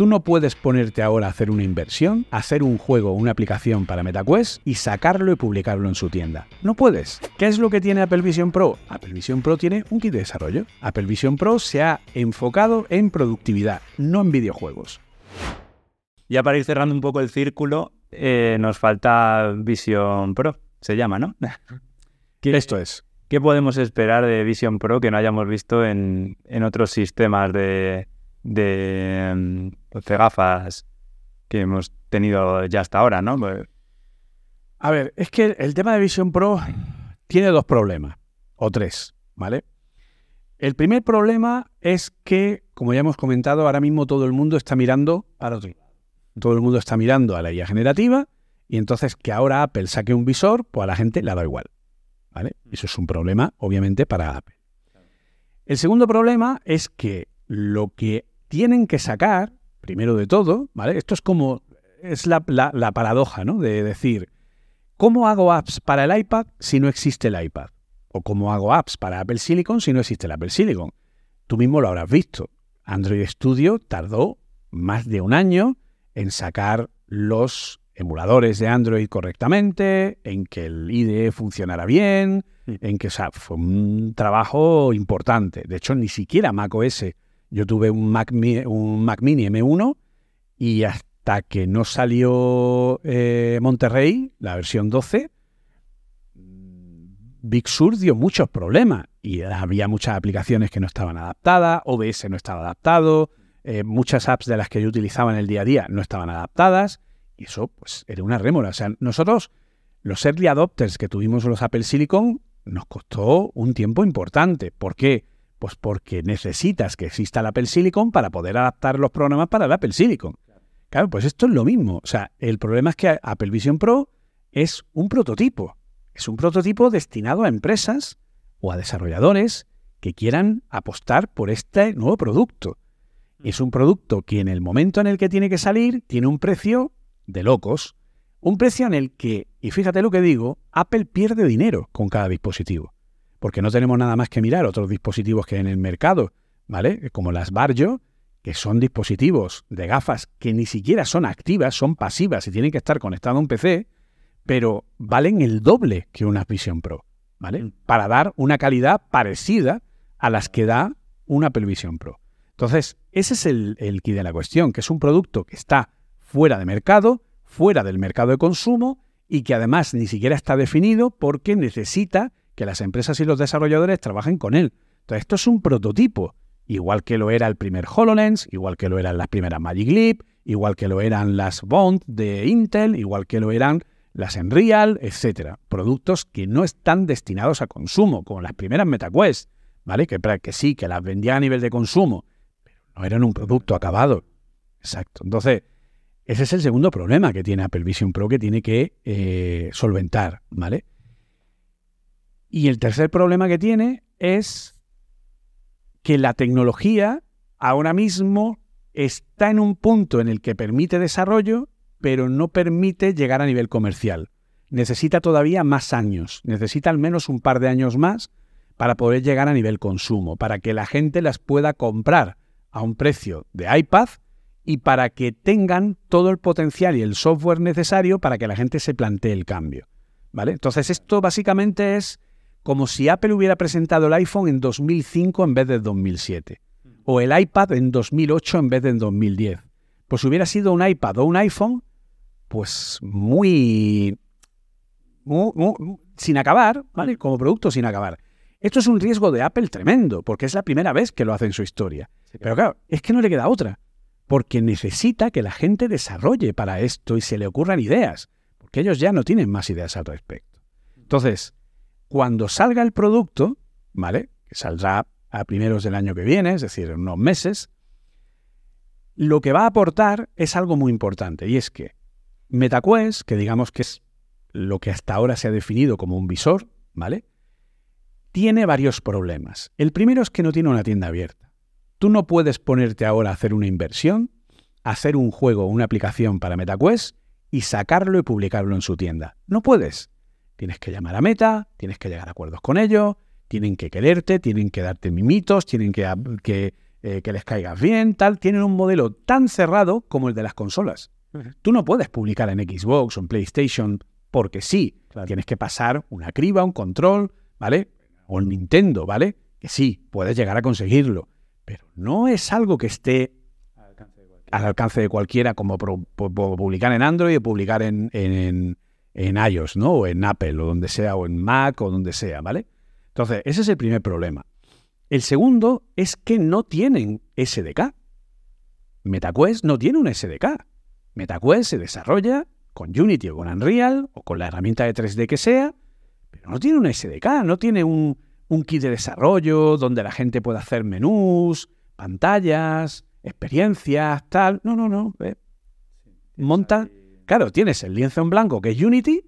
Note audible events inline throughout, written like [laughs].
Tú no puedes ponerte ahora a hacer una inversión, hacer un juego o una aplicación para MetaQuest y sacarlo y publicarlo en su tienda. No puedes. ¿Qué es lo que tiene Apple Vision Pro? Apple Vision Pro tiene un kit de desarrollo. Apple Vision Pro se ha enfocado en productividad, no en videojuegos. Ya para ir cerrando un poco el círculo, eh, nos falta Vision Pro, se llama, ¿no? [laughs] ¿Qué, Esto es. ¿Qué podemos esperar de Vision Pro que no hayamos visto en otros sistemas de, Mm, de, gafas que hemos tenido ya hasta ahora, ¿no? Pues a ver, es que el tema de Vision Pro tiene dos problemas, o tres, ¿vale? El primer problema es que, como ya hemos comentado, ahora mismo todo el mundo está mirando para otro Todo el mundo está mirando a la IA generativa y entonces que ahora Apple saque un visor, pues a la gente le da igual. ¿vale? Eso es un problema, obviamente, para Apple. El segundo problema es que lo que tienen que sacar, primero de todo, ¿vale? Esto es como, es la, paradoja, ¿no? De decir, ¿cómo hago apps para el iPad si no existe el iPad? ¿O cómo hago apps para Apple Silicon si no existe el Apple Silicon? Tú mismo lo habrás visto. Android Studio tardó más de un año en sacar los emuladores de Android correctamente, en que el IDE funcionara bien, mm. en que sea, fue un trabajo importante. De hecho, ni siquiera macOS yo tuve un Mac, Mini M1 y hasta que no salió eh, Monterrey, la versión 12, Big Sur dio muchos problemas y había muchas aplicaciones que no estaban adaptadas, OBS no estaba adaptado, eh, muchas apps de las que yo utilizaba en el día a día no estaban adaptadas y eso pues era una rémora. O sea, nosotros los early adopters que tuvimos los Apple Silicon nos costó un tiempo importante. ¿Por qué? Pues porque necesitas que exista el Apple Silicon para poder adaptar los programas para el Apple Silicon. Claro, pues esto es lo mismo. O sea, el problema es que Apple Vision Pro es un prototipo. Es un prototipo destinado a empresas o a desarrolladores que quieran apostar por este nuevo producto. Mm. Es un producto que en el momento en el que tiene que salir tiene un precio de locos. Un precio en el que, y fíjate lo que digo, Apple pierde dinero con cada dispositivo porque no tenemos nada más que mirar otros dispositivos que hay en el mercado, ¿vale? Como las Barjo, que son dispositivos de gafas que ni siquiera son activas, son pasivas y tienen que estar conectados a un PC, pero valen el doble que una Vision Pro, ¿vale? Mm. Para dar una calidad parecida a las que da una Apple Vision Pro. Entonces, ese es el, el de la cuestión, que es un producto que está fuera de mercado, fuera del mercado de consumo y que además ni siquiera está definido porque necesita que las empresas y los desarrolladores trabajen con él. Entonces, esto es un prototipo, igual que lo era el primer HoloLens, igual que lo eran las primeras Magic Leap, igual que lo eran las Bond de Intel, igual que lo eran las Enreal, etcétera. Productos que no están destinados a consumo, como las primeras MetaQuest, ¿vale? Que, que sí, que las vendía a nivel de consumo, pero no eran un producto acabado. Exacto. Entonces, ese es el segundo problema que tiene Apple Vision Pro que tiene que eh, solventar, ¿vale? Y el tercer problema que tiene es que la tecnología ahora mismo está en un punto en el que permite desarrollo, pero no permite llegar a nivel comercial. Necesita todavía más años, necesita al menos un par de años más para poder llegar a nivel consumo, para que la gente las pueda comprar a un precio de iPad y para que tengan todo el potencial y el software necesario para que la gente se plantee el cambio. ¿Vale? Entonces, esto básicamente es como si Apple hubiera presentado el iPhone en 2005 en vez de 2007, o el iPad en 2008 en vez de en 2010. Pues hubiera sido un iPad o un iPhone, pues muy, sin acabar, ¿vale? Como producto sin acabar. Esto es un riesgo de Apple tremendo, porque es la primera vez que lo hace en su historia. Pero claro, es que no le queda otra, porque necesita que la gente desarrolle para esto y se le ocurran ideas, porque ellos ya no tienen más ideas al respecto. Entonces, cuando salga el producto, ¿vale? Que saldrá a primeros del año que viene, es decir, en unos meses, lo que va a aportar es algo muy importante y es que MetaQuest, que digamos que es lo que hasta ahora se ha definido como un visor, ¿vale? Tiene varios problemas. El primero es que no tiene una tienda abierta. Tú no puedes ponerte ahora a hacer una inversión, hacer un juego, una aplicación para MetaQuest y sacarlo y publicarlo en su tienda. No puedes. Tienes que llamar a meta, tienes que llegar a acuerdos con ellos, tienen que quererte, tienen que darte mimitos, tienen que, eh, que, les caigas bien, tal. Tienen un modelo tan cerrado como el de las consolas. Tú no puedes publicar en Xbox o en PlayStation porque sí. Tienes que pasar una criba, un control, ¿vale? O en Nintendo, ¿vale? Que sí, puedes llegar a conseguirlo. Pero no es algo que esté al alcance de cualquiera, como publicar en Android o publicar en en iOS, ¿no? O en Apple, o donde sea, o en Mac, o donde sea, ¿vale? Entonces, ese es el primer problema. El segundo es que no tienen SDK. MetaQuest no tiene un SDK. MetaQuest se desarrolla con Unity o con Unreal o con la herramienta de 3D que sea, pero no tiene un SDK, no tiene un, kit de desarrollo donde la gente pueda hacer menús, pantallas, experiencias, tal. No, no, no. Monta Claro, tienes el lienzo en blanco que es Unity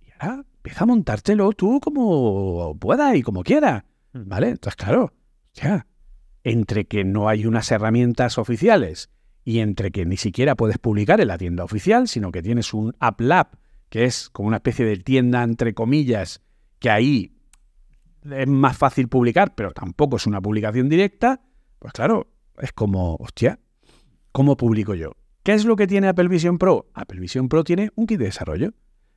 y ahora empieza a montártelo tú como pueda y como quiera. Hmm. ¿Vale? Entonces, claro, ya, entre que no hay unas herramientas oficiales y entre que ni siquiera puedes publicar en la tienda oficial, sino que tienes un App Lab, que es como una especie de tienda entre comillas, que ahí es más fácil publicar, pero tampoco es una publicación directa, pues claro, es como, hostia, ¿cómo publico yo? ¿Qué es lo que tiene Apple Vision Pro? Apple Vision Pro tiene un kit de desarrollo.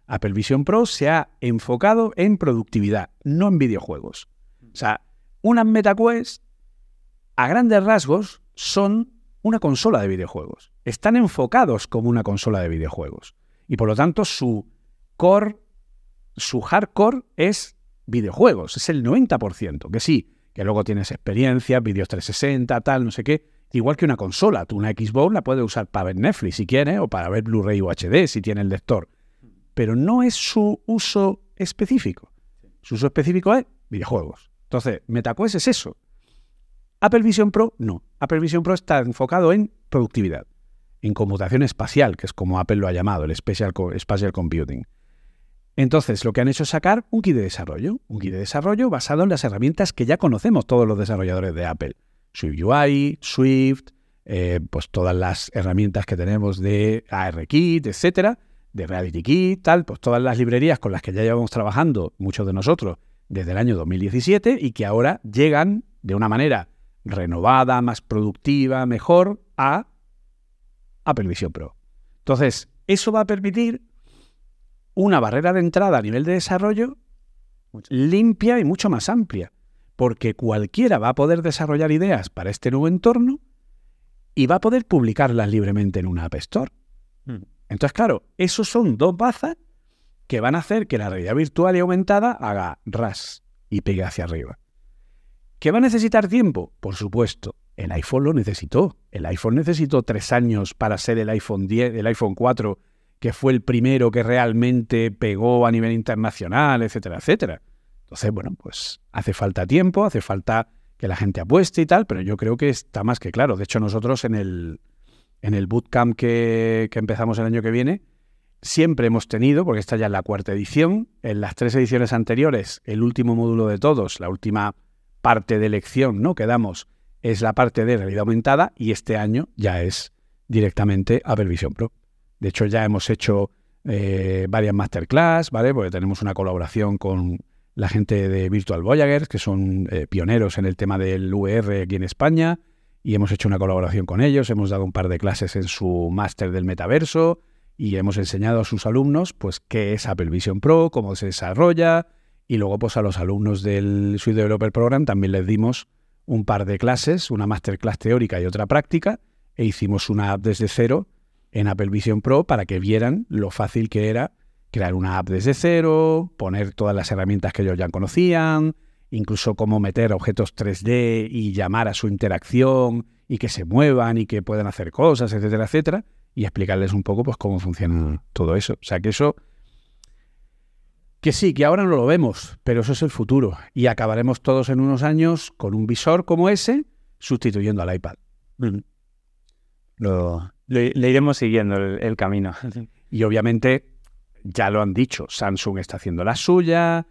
Apple Vision Pro se ha enfocado en productividad, no en videojuegos. O sea, unas MetaQuest, a grandes rasgos, son una consola de videojuegos. Están enfocados como una consola de videojuegos. Y por lo tanto, su core, su hardcore es videojuegos, es el 90%. Que sí, que luego tienes experiencia, vídeos 360, tal, no sé qué, Igual que una consola, tú una Xbox la puedes usar para ver Netflix si quieres o para ver Blu-ray o HD si tiene el lector. Pero no es su uso específico. Su uso específico es videojuegos. Entonces, MetaQuest es eso. Apple Vision Pro no. Apple Vision Pro está enfocado en productividad, en computación espacial, que es como Apple lo ha llamado, el spatial Computing. Entonces, lo que han hecho es sacar un kit de desarrollo, un kit de desarrollo basado en las herramientas que ya conocemos todos los desarrolladores de Apple. UI, Swift, eh, pues todas las herramientas que tenemos de ARKit, etcétera, de RealityKit, tal, pues todas las librerías con las que ya llevamos trabajando muchos de nosotros desde el año 2017 y que ahora llegan de una manera renovada, más productiva, mejor a Apple Vision Pro. Entonces, eso va a permitir una barrera de entrada a nivel de desarrollo limpia y mucho más amplia porque cualquiera va a poder desarrollar ideas para este nuevo entorno y va a poder publicarlas libremente en una App Store. Hmm. Entonces, claro, esos son dos bazas que van a hacer que la realidad virtual y aumentada haga ras y pegue hacia arriba. ¿Que va a necesitar tiempo? Por supuesto. El iPhone lo necesitó. El iPhone necesitó tres años para ser el iPhone 10, el iPhone 4, que fue el primero que realmente pegó a nivel internacional, etcétera, etcétera. Entonces, bueno, pues hace falta tiempo, hace falta que la gente apueste y tal, pero yo creo que está más que claro. De hecho, nosotros en el, en el bootcamp que, empezamos el año que viene, siempre hemos tenido, porque esta ya es la cuarta edición, en las tres ediciones anteriores, el último módulo de todos, la última parte de lección ¿no? que damos es la parte de realidad aumentada y este año ya es directamente a Vision Pro. De hecho, ya hemos hecho eh, varias masterclass, ¿vale? Porque tenemos una colaboración con la gente de Virtual Voyagers, que son eh, pioneros en el tema del VR aquí en España, y hemos hecho una colaboración con ellos, hemos dado un par de clases en su máster del metaverso y hemos enseñado a sus alumnos pues qué es Apple Vision Pro, cómo se desarrolla, y luego pues a los alumnos del Suite Developer Program también les dimos un par de clases, una masterclass teórica y otra práctica, e hicimos una app desde cero en Apple Vision Pro para que vieran lo fácil que era crear una app desde cero, poner todas las herramientas que ellos ya conocían, incluso cómo meter objetos 3D y llamar a su interacción y que se muevan y que puedan hacer cosas, etcétera, etcétera, y explicarles un poco pues cómo funciona mm. todo eso. O sea, que eso que sí, que ahora no lo vemos, pero eso es el futuro y acabaremos todos en unos años con un visor como ese sustituyendo al iPad. Mm. Lo... Le, iremos siguiendo el camino. Y obviamente ya lo han dicho, Samsung está haciendo la suya,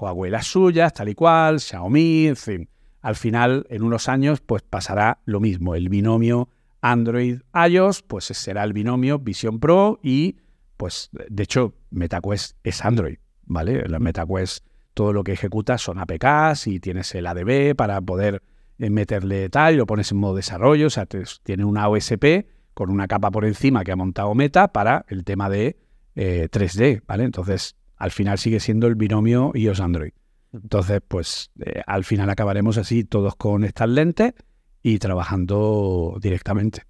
Huawei la suyas, tal y cual, Xiaomi, en fin. Al final, en unos años, pues pasará lo mismo. El binomio Android-iOS, pues será el binomio Vision Pro y, pues, de hecho, MetaQuest es Android, ¿vale? La MetaQuest, todo lo que ejecuta son APKs y tienes el ADB para poder eh, meterle tal, lo pones en modo desarrollo, o sea, tiene una OSP con una capa por encima que ha montado Meta para el tema de 3D, eh, ¿vale? Entonces, al final sigue siendo el binomio iOS Android. Entonces, pues eh, al final acabaremos así, todos con estas lentes y trabajando directamente.